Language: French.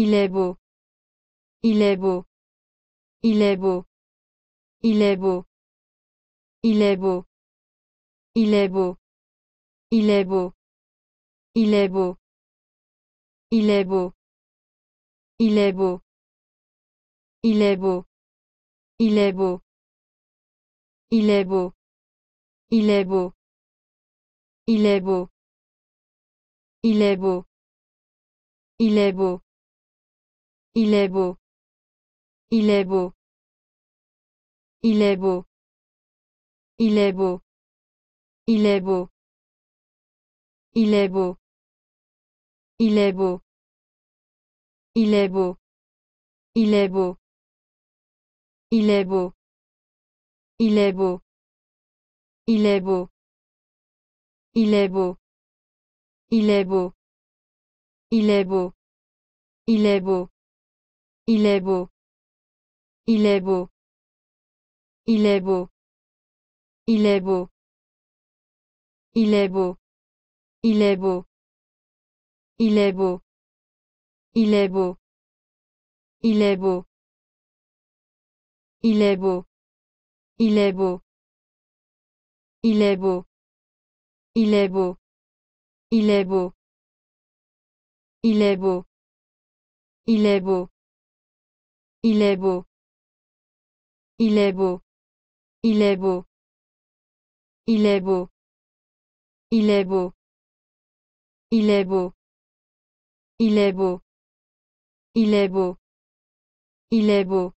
Il est beau. Il est beau. Il est beau. Il est beau. Il est beau. Il est beau. Il est beau. Il est beau. Il est beau. Il est beau. Il est beau. Il est beau. Il est beau. Il est beau. Il est beau. Il est beau. Il est beau. Il est beau. Il est beau. Il est beau. Il est beau. Il est beau. Il est beau. Il est beau. Il est beau. Il est beau. Il est beau. Il est beau. Il est beau. Il est beau. Il est beau. Il est beau. Il est beau. Il est beau. Il est beau. Il est beau. Il est beau. Il est beau. Il est beau. Il est beau. Il est beau. Il est beau. Il est beau. Il est beau. Il est beau. Il est beau. Il est beau. Il est beau. Il est beau. Il est beau. Il est beau. Il est beau. Il est beau. Il est beau. Il est beau. Il est beau. Il est beau. Il est beau.